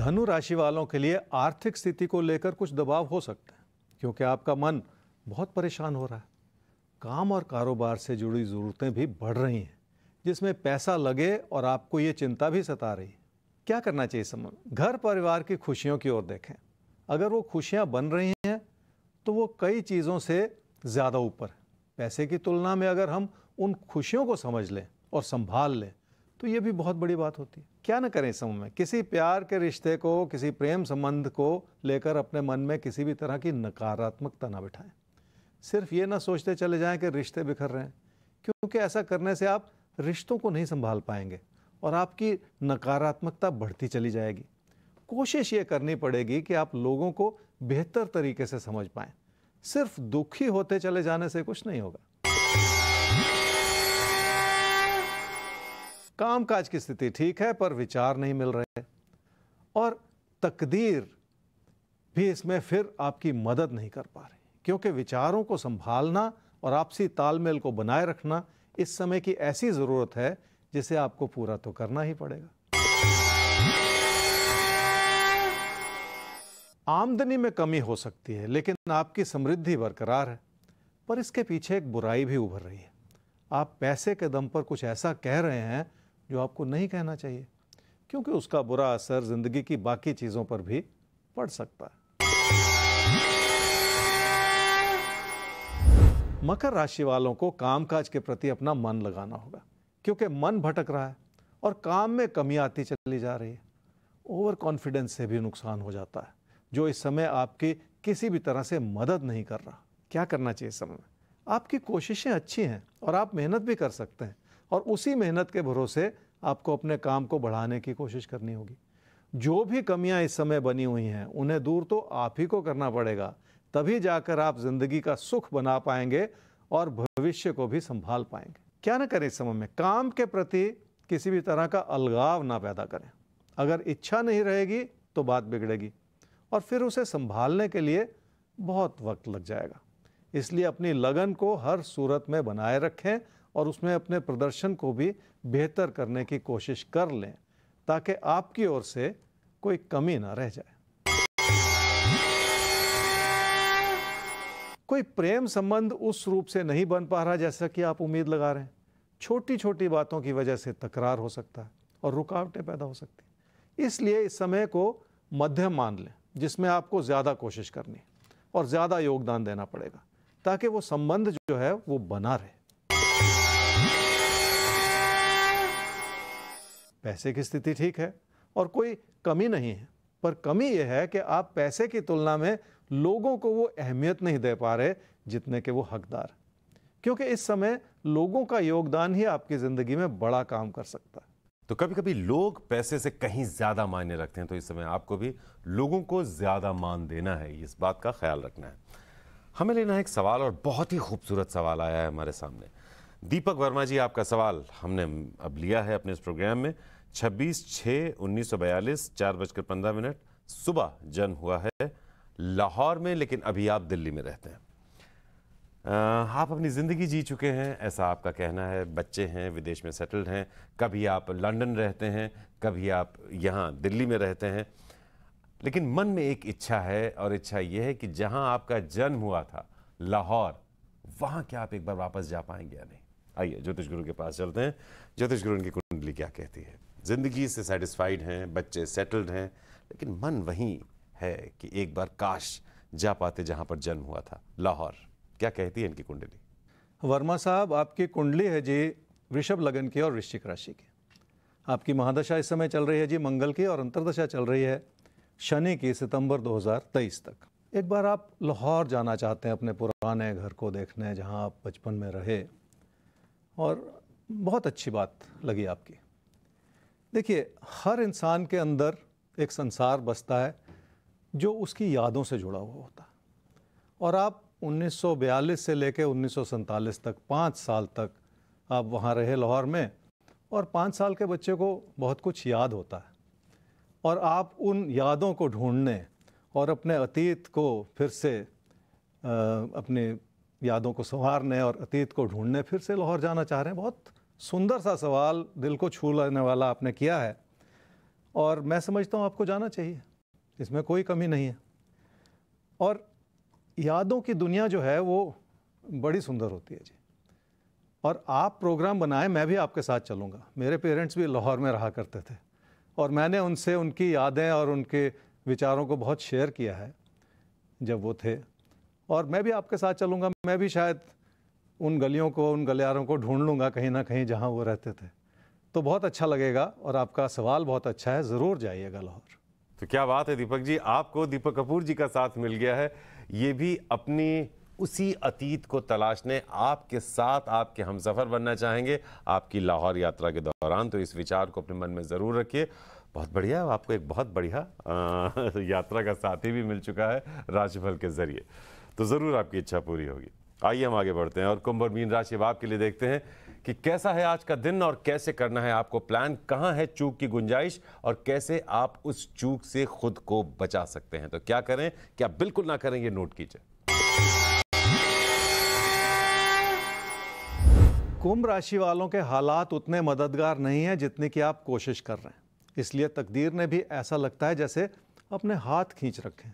धनु राशि वालों के लिए आर्थिक स्थिति को लेकर कुछ दबाव हो सकता है क्योंकि आपका मन बहुत परेशान हो रहा है काम और कारोबार से जुड़ी ज़रूरतें भी बढ़ रही हैं जिसमें पैसा लगे और आपको ये चिंता भी सता रही है क्या करना चाहिए समय घर परिवार की खुशियों की ओर देखें अगर वो खुशियाँ बन रही हैं तो वो कई चीज़ों से ज़्यादा ऊपर है पैसे की तुलना में अगर हम उन खुशियों को समझ लें और संभाल लें तो ये भी बहुत बड़ी बात होती है क्या ना करें इस समय में किसी प्यार के रिश्ते को किसी प्रेम संबंध को लेकर अपने मन में किसी भी तरह की नकारात्मकता ना बिठाएं सिर्फ ये ना सोचते चले जाएं कि रिश्ते बिखर रहे हैं क्योंकि ऐसा करने से आप रिश्तों को नहीं संभाल पाएंगे और आपकी नकारात्मकता बढ़ती चली जाएगी कोशिश ये करनी पड़ेगी कि आप लोगों को बेहतर तरीके से समझ पाएँ सिर्फ दुखी होते चले जाने से कुछ नहीं होगा कामकाज की स्थिति ठीक है पर विचार नहीं मिल रहे और तकदीर भी इसमें फिर आपकी मदद नहीं कर पा रही क्योंकि विचारों को संभालना और आपसी तालमेल को बनाए रखना इस समय की ऐसी ज़रूरत है जिसे आपको पूरा तो करना ही पड़ेगा आमदनी में कमी हो सकती है लेकिन आपकी समृद्धि बरकरार है पर इसके पीछे एक बुराई भी उभर रही है आप पैसे के दम पर कुछ ऐसा कह रहे हैं जो आपको नहीं कहना चाहिए क्योंकि उसका बुरा असर ज़िंदगी की बाकी चीज़ों पर भी पड़ सकता है मकर राशि वालों को कामकाज के प्रति अपना मन लगाना होगा क्योंकि मन भटक रहा है और काम में कमी आती चली जा रही है ओवर कॉन्फिडेंस से भी नुकसान हो जाता है जो इस समय आपकी किसी भी तरह से मदद नहीं कर रहा क्या करना चाहिए इस समय में आपकी कोशिशें अच्छी हैं और आप मेहनत भी कर सकते हैं और उसी मेहनत के भरोसे आपको अपने काम को बढ़ाने की कोशिश करनी होगी जो भी कमियां इस समय बनी हुई हैं उन्हें दूर तो आप ही को करना पड़ेगा तभी जाकर आप जिंदगी का सुख बना पाएंगे और भविष्य को भी संभाल पाएंगे क्या ना करें इस समय में काम के प्रति किसी भी तरह का अलगाव ना पैदा करें अगर इच्छा नहीं रहेगी तो बात बिगड़ेगी और फिर उसे संभालने के लिए बहुत वक्त लग जाएगा इसलिए अपनी लगन को हर सूरत में बनाए रखें और उसमें अपने प्रदर्शन को भी बेहतर करने की कोशिश कर लें ताकि आपकी ओर से कोई कमी ना रह जाए कोई प्रेम संबंध उस रूप से नहीं बन पा रहा जैसा कि आप उम्मीद लगा रहे हैं छोटी छोटी बातों की वजह से तकरार हो सकता है और रुकावटें पैदा हो सकती हैं इसलिए इस समय को मध्यम मान लें जिसमें आपको ज़्यादा कोशिश करनी और ज़्यादा योगदान देना पड़ेगा ताकि वो संबंध जो है वो बना रहे पैसे की स्थिति ठीक है और कोई कमी नहीं है पर कमी यह है कि आप पैसे की तुलना में लोगों को वो अहमियत नहीं दे पा रहे जितने के वो हकदार क्योंकि इस समय लोगों का योगदान ही आपकी ज़िंदगी में बड़ा काम कर सकता है तो कभी कभी लोग पैसे से कहीं ज़्यादा मायने रखते हैं तो इस समय आपको भी लोगों को ज़्यादा मान देना है इस बात का ख्याल रखना है हमें लेना है एक सवाल और बहुत ही खूबसूरत सवाल आया है हमारे सामने दीपक वर्मा जी आपका सवाल हमने अब लिया है अपने इस प्रोग्राम में 26 छः उन्नीस सौ बयालीस चार बजकर पंद्रह मिनट सुबह जन्म हुआ है लाहौर में लेकिन अभी आप दिल्ली में रहते हैं आप अपनी ज़िंदगी जी चुके हैं ऐसा आपका कहना है बच्चे हैं विदेश में सेटल्ड हैं कभी आप लंदन रहते हैं कभी आप यहाँ दिल्ली में रहते हैं लेकिन मन में एक इच्छा है और इच्छा यह है कि जहाँ आपका जन्म हुआ था लाहौर वहाँ क्या आप एक बार वापस जा पाएंगे या नहीं आइए ज्योतिष गुरु के पास चलते हैं ज्योतिष गुरु इनकी कुंडली क्या कहती है जिंदगी से सेटिस्फाइड हैं बच्चे सेटल्ड हैं लेकिन मन वहीं है कि एक बार काश जा पाते जहाँ पर जन्म हुआ था लाहौर क्या कहती है इनकी कुंडली वर्मा साहब आपकी कुंडली है जी वृषभ लगन की और वृश्चिक राशि की आपकी महादशा इस समय चल रही है जी मंगल की और अंतरदशा चल रही है शनि की सितंबर 2023 तक एक बार आप लाहौर जाना चाहते हैं अपने पुराने घर को देखने जहां आप बचपन में रहे और बहुत अच्छी बात लगी आपकी देखिए हर इंसान के अंदर एक संसार बसता है जो उसकी यादों से जुड़ा हुआ होता है और आप 1942 से लेकर उन्नीस तक पाँच साल तक आप वहाँ रहे लाहौर में और पाँच साल के बच्चे को बहुत कुछ याद होता है और आप उन यादों को ढूंढने और अपने अतीत को फिर से अपने यादों को संवारने और अतीत को ढूंढने फिर से लाहौर जाना चाह रहे हैं बहुत सुंदर सा सवाल दिल को छू लेने वाला आपने किया है और मैं समझता हूँ आपको जाना चाहिए इसमें कोई कमी नहीं है और यादों की दुनिया जो है वो बड़ी सुंदर होती है जी और आप प्रोग्राम बनाएं मैं भी आपके साथ चलूँगा मेरे पेरेंट्स भी लाहौर में रहा करते थे और मैंने उनसे उनकी यादें और उनके विचारों को बहुत शेयर किया है जब वो थे और मैं भी आपके साथ चलूँगा मैं भी शायद उन गलियों को उन गलियारों को ढूंढ लूँगा कहीं ना कहीं जहाँ वो रहते थे तो बहुत अच्छा लगेगा और आपका सवाल बहुत अच्छा है ज़रूर जाइएगा लाहौर तो क्या बात है दीपक जी आपको दीपक कपूर जी का साथ मिल गया है ये भी अपनी उसी अतीत को तलाशने आपके साथ आपके हम सफ़र बनना चाहेंगे आपकी लाहौर यात्रा के दौरान तो इस विचार को अपने मन में ज़रूर रखिए बहुत बढ़िया आपको एक बहुत बढ़िया यात्रा का साथी भी मिल चुका है राजफल के ज़रिए तो ज़रूर आपकी इच्छा पूरी होगी आइए हम आगे बढ़ते हैं और कुंभ और मीन राशि अब आपके लिए देखते हैं कि कैसा है आज का दिन और कैसे करना है आपको प्लान कहाँ है चूक की गुंजाइश और कैसे आप उस चूक से खुद को बचा सकते हैं तो क्या करें क्या बिल्कुल ना करें ये नोट कीजिए कुंभ राशि वालों के हालात उतने मददगार नहीं हैं जितने की आप कोशिश कर रहे हैं इसलिए तकदीर ने भी ऐसा लगता है जैसे अपने हाथ खींच रखें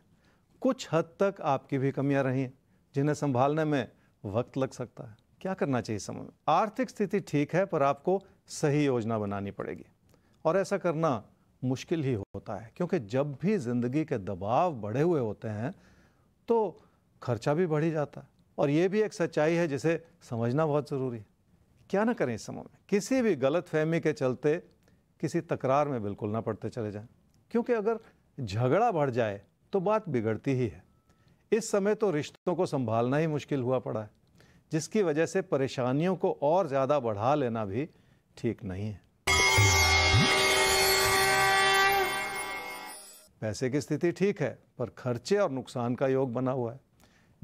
कुछ हद तक आपकी भी कमियां रही हैं जिन्हें संभालने में वक्त लग सकता है क्या करना चाहिए समय में आर्थिक स्थिति ठीक है पर आपको सही योजना बनानी पड़ेगी और ऐसा करना मुश्किल ही होता है क्योंकि जब भी ज़िंदगी के दबाव बढ़े हुए होते हैं तो खर्चा भी बढ़ ही जाता है और ये भी एक सच्चाई है जिसे समझना बहुत ज़रूरी है क्या ना करें इस समय में किसी भी गलत फहमी के चलते किसी तकरार में बिल्कुल ना पड़ते चले जाएं क्योंकि अगर झगड़ा बढ़ जाए तो बात बिगड़ती ही है इस समय तो रिश्तों को संभालना ही मुश्किल हुआ पड़ा है जिसकी वजह से परेशानियों को और ज़्यादा बढ़ा लेना भी ठीक नहीं है पैसे की स्थिति ठीक है पर खर्चे और नुकसान का योग बना हुआ है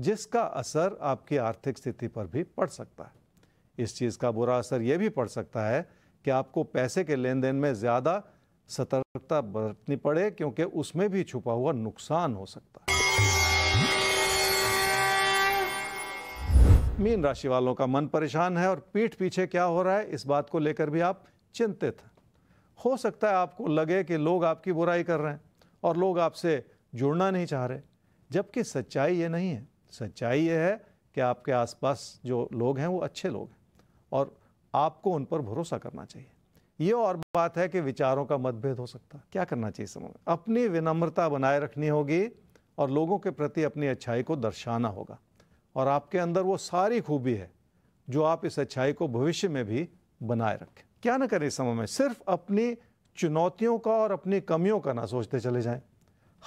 जिसका असर आपकी आर्थिक स्थिति पर भी पड़ सकता है इस चीज़ का बुरा असर यह भी पड़ सकता है कि आपको पैसे के लेन देन में ज़्यादा सतर्कता बरतनी पड़े क्योंकि उसमें भी छुपा हुआ नुकसान हो सकता है मीन राशि वालों का मन परेशान है और पीठ पीछे क्या हो रहा है इस बात को लेकर भी आप चिंतित हैं हो सकता है आपको लगे कि लोग आपकी बुराई कर रहे हैं और लोग आपसे जुड़ना नहीं चाह रहे जबकि सच्चाई ये नहीं है सच्चाई ये है कि आपके आसपास जो लोग हैं वो अच्छे लोग हैं और आपको उन पर भरोसा करना चाहिए ये और बात है कि विचारों का मतभेद हो सकता है क्या करना चाहिए समय अपनी विनम्रता बनाए रखनी होगी और लोगों के प्रति अपनी अच्छाई को दर्शाना होगा और आपके अंदर वो सारी खूबी है जो आप इस अच्छाई को भविष्य में भी बनाए रखें क्या ना करें इस समय में सिर्फ अपनी चुनौतियों का और अपनी कमियों का ना सोचते चले जाएं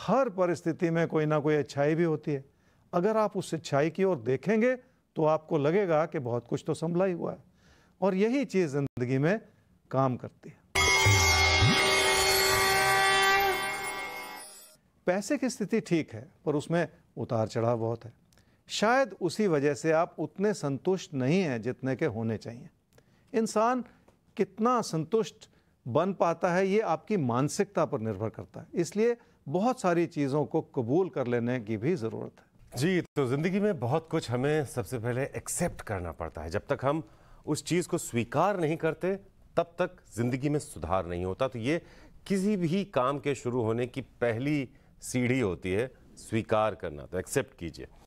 हर परिस्थिति में कोई ना कोई अच्छाई भी होती है अगर आप उस अच्छाई की ओर देखेंगे तो आपको लगेगा कि बहुत कुछ तो संभला ही हुआ है और यही चीज़ ज़िंदगी में काम करते हैं पैसे की स्थिति ठीक है पर उसमें उतार चढ़ाव बहुत है शायद उसी वजह से आप उतने संतुष्ट नहीं हैं जितने के होने चाहिए इंसान कितना संतुष्ट बन पाता है ये आपकी मानसिकता पर निर्भर करता है इसलिए बहुत सारी चीज़ों को कबूल कर लेने की भी ज़रूरत है जी तो ज़िंदगी में बहुत कुछ हमें सबसे पहले एक्सेप्ट करना पड़ता है जब तक हम उस चीज़ को स्वीकार नहीं करते तब तक ज़िंदगी में सुधार नहीं होता तो ये किसी भी काम के शुरू होने की पहली सीढ़ी होती है स्वीकार करना तो एक्सेप्ट कीजिए